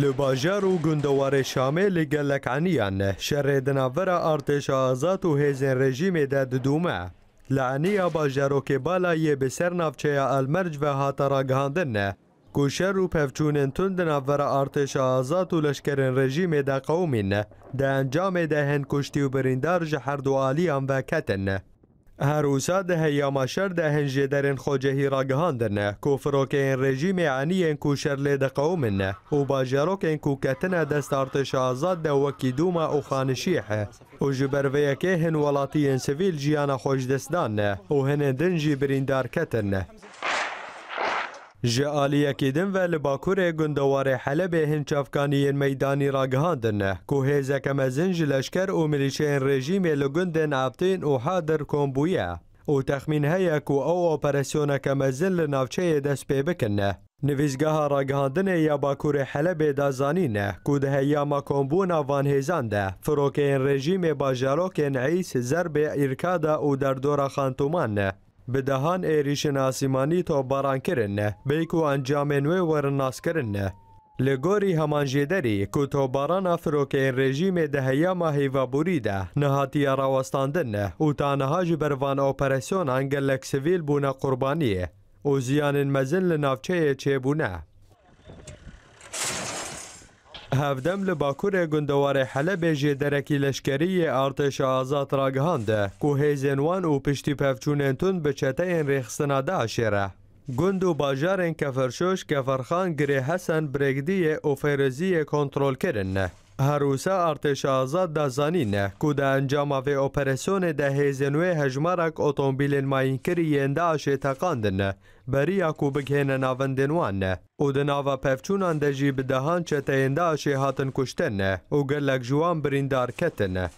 لە و و گوندەوارێ شامێ لەگەلەکانیان شەڕێ دناڤەرە ئارتێشە آزاد و هێزن ڕێژیمێدا ددوومە. لەعنیە باژارۆکێ بالا یە بەسەر ناوچەیە ئەلمەرج بە هاتە ڕاگەهاندنە. کوشەر و پفچون تون دناڤەرە ئارتێشە آزاد و رژیم دا قەومینە، دە انجام هەند کشتی و بریندار ژە هەروسا دەهە یاماشەر دەهێنژێدەرێن خۆجەهی ڕاگەهاندنە کو فرۆکەین ڕێژیمێ ئەنیەن و شەر لێ دەقەومنە و باژەرۆکێن کوکەتنە دەستارتش ئازاد دە وەکی دوومە و خانشیحە و ji berveyekê hin welatiyên sivîl jiyana xweşdestdanne û hinê din jî birîndarketinne. Ji aliye kêdin ve li Bakurê gundewarê Helebê hin çavkaniyên meydanî ragihandin ku hêzeke mezin ji leşker û mirîşeyên rejîmê li gundên Ebtên û Hadir kombuye û texmîn heye ku ew operasyoneke mezin li navçeyê dest pê bikin. Nivîzgeha ragihandinê ya Bakurê Helebê da zanîne ku di heyama kombûna vanhêzan de firokeyên rejîmê bajarokên Eîs zerbê îrkada û derdora xantuman ne. به دهان ایریشن آسیمانی تو باران کرنه بیکو انجام نوی ورن ناس کرنه لگوری همان جدری که تو باران افروکین این رژیم دهیا ماهی و بوریده نهاتی راوستاندن و تانها بروان بروان انگلک سویل بونه قربانیه و زیان مزل لنافچه چه بونه هەفدەم لە باکوورێ گوندەوارێ حەلەبێ ژێدەرەکی لەشکەریە ئارتێشە ئازاد ڕاگەهاندە و هێزێنوان و پشتی پەفچوونێنتون بچەتەیەن ڕێخستنادا شێرە. گوند و باژارێن کەفەرشۆش کەفەرخان گرێ هەسەن برێگدیە ئۆفێرەزیە کۆنتترۆلکردنە. هەروسە ئارتێشازە دەزانینە کو دە ئەنجاماێ ئۆپەرسیۆنێ دە هێزێنوێ هەژمارەك ئۆتۆمبیلên mayînkirî yênda aşê teqandine beriya ku bighêne navendên wan ne û di nava pevçûnan de jî bi dehan çeteyênda aşê hatin kuştenne û gelek ji wan birîndar ketine.